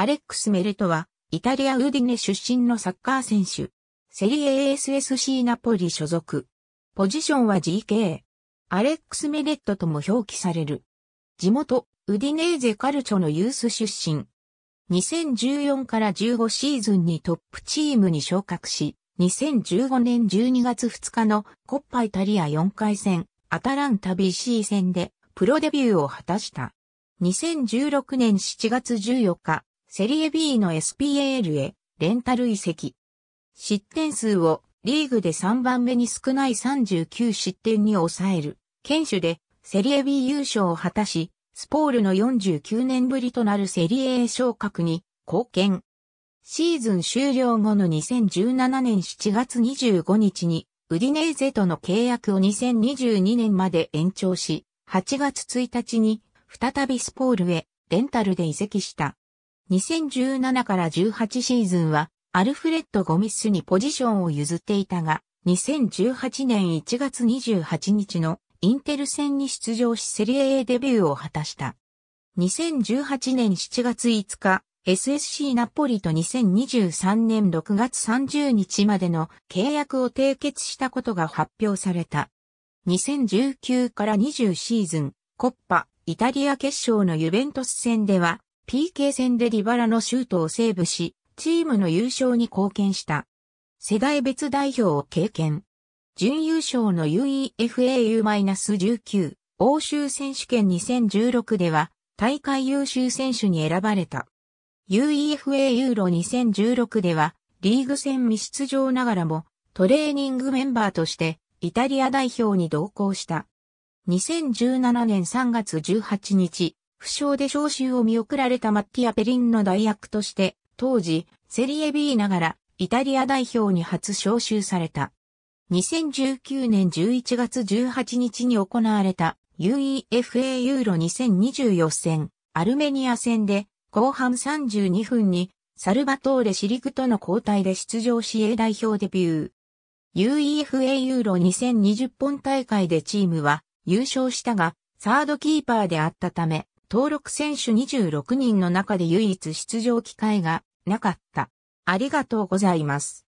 アレックス・メレトは、イタリア・ウーディネ出身のサッカー選手。セリエ ASSC ナポリ所属。ポジションは GK。アレックス・メレットとも表記される。地元、ウディネーゼ・カルチョのユース出身。2014から15シーズンにトップチームに昇格し、2015年12月2日のコッパイタリア4回戦、アタランタ BC 戦でプロデビューを果たした。2016年7月14日、セリエ B の SPAL へレンタル移籍。失点数をリーグで3番目に少ない39失点に抑える。堅守でセリエ B 優勝を果たし、スポールの49年ぶりとなるセリエ A 昇格に貢献。シーズン終了後の2017年7月25日に、ウディネーゼとの契約を2022年まで延長し、8月1日に再びスポールへレンタルで移籍した。2017から18シーズンはアルフレッド・ゴミスにポジションを譲っていたが、2018年1月28日のインテル戦に出場しセリエ A デビューを果たした。2018年7月5日、SSC ナポリと2023年6月30日までの契約を締結したことが発表された。2019から20シーズン、コッパ、イタリア決勝のユベントス戦では、PK 戦でディバラのシュートをセーブし、チームの優勝に貢献した。世代別代表を経験。準優勝の UEFAU-19 欧州選手権2016では大会優秀選手に選ばれた。UEFA ユーロ2016ではリーグ戦未出場ながらもトレーニングメンバーとしてイタリア代表に同行した。2017年3月18日、負傷で招集を見送られたマッティア・ペリンの代役として、当時、セリエ B ながら、イタリア代表に初招集された。2019年11月18日に行われた UEFA ユーロ2 0 2 4戦、アルメニア戦で、後半32分に、サルバトーレ・シリクとの交代で出場し A 代表デビュー。UEFA ユーロ2020本大会でチームは優勝したが、サードキーパーであったため、登録選手26人の中で唯一出場機会がなかった。ありがとうございます。